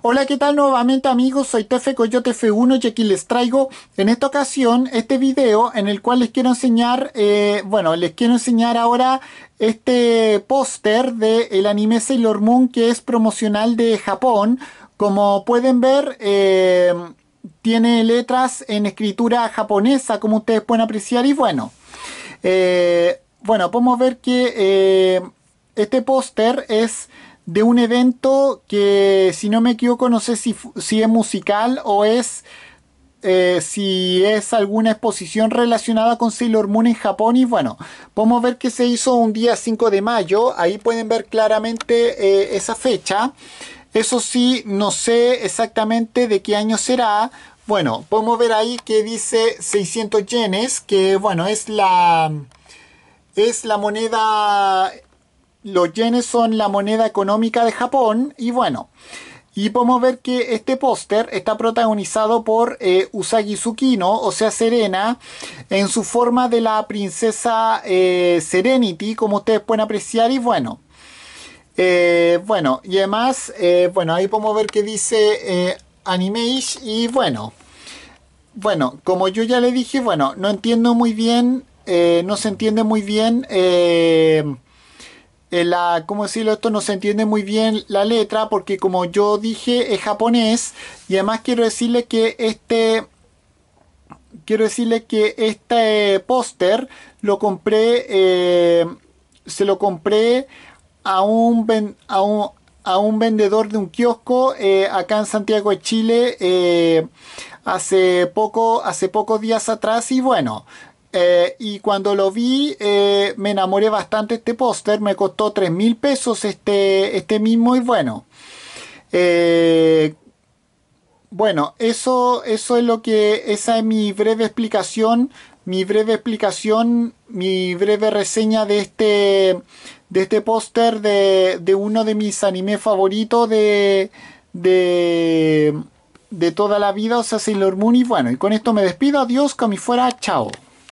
Hola, ¿qué tal nuevamente amigos? Soy Tefe Coyote F1 y aquí les traigo en esta ocasión este video en el cual les quiero enseñar, eh, bueno, les quiero enseñar ahora este póster del anime Sailor Moon que es promocional de Japón. Como pueden ver, eh, tiene letras en escritura japonesa, como ustedes pueden apreciar, y bueno, eh, bueno, podemos ver que este póster es de un evento que, si no me equivoco, no sé si, es musical o es eh, si es alguna exposición relacionada con Sailor Moon en Japón. Y bueno, podemos ver que se hizo un día 5 de mayo. Ahí pueden ver claramente eh, esa fecha. Eso sí, no sé exactamente de qué año será. Bueno, podemos ver ahí que dice 600 yenes, que bueno, es la, es la moneda los yenes son la moneda económica de Japón y bueno, y podemos ver que este póster está protagonizado por eh, Usagi Tsukino, o sea Serena, en su forma de la princesa eh, Serenity, como ustedes pueden apreciar, y bueno. Eh, bueno, y además, bueno, ahí podemos ver que dice Animeish, y bueno. Bueno, como yo ya le dije, bueno, no entiendo muy bien, no se entiende muy bien eh, la, ¿cómo decirlo? Esto no se entiende muy bien la letra porque como yo dije es japonés y además quiero decirle que este, quiero decirle que este eh, póster lo compré, eh, se lo compré a un, a un, vendedor de un kiosco acá en Santiago de Chile hace poco hace pocos días atrás y bueno eh, y cuando lo vi eh, me enamoré bastante este póster, me costó 3 mil pesos este, este mismo y bueno. Eh, bueno, eso, eso es lo que, esa es mi breve explicación, mi breve explicación, mi breve reseña de este, de este póster de, uno de mis animes favoritos de, de, toda la vida, o sea, Sailor Moon y bueno, y con esto me despido, adiós, que fuera, chao.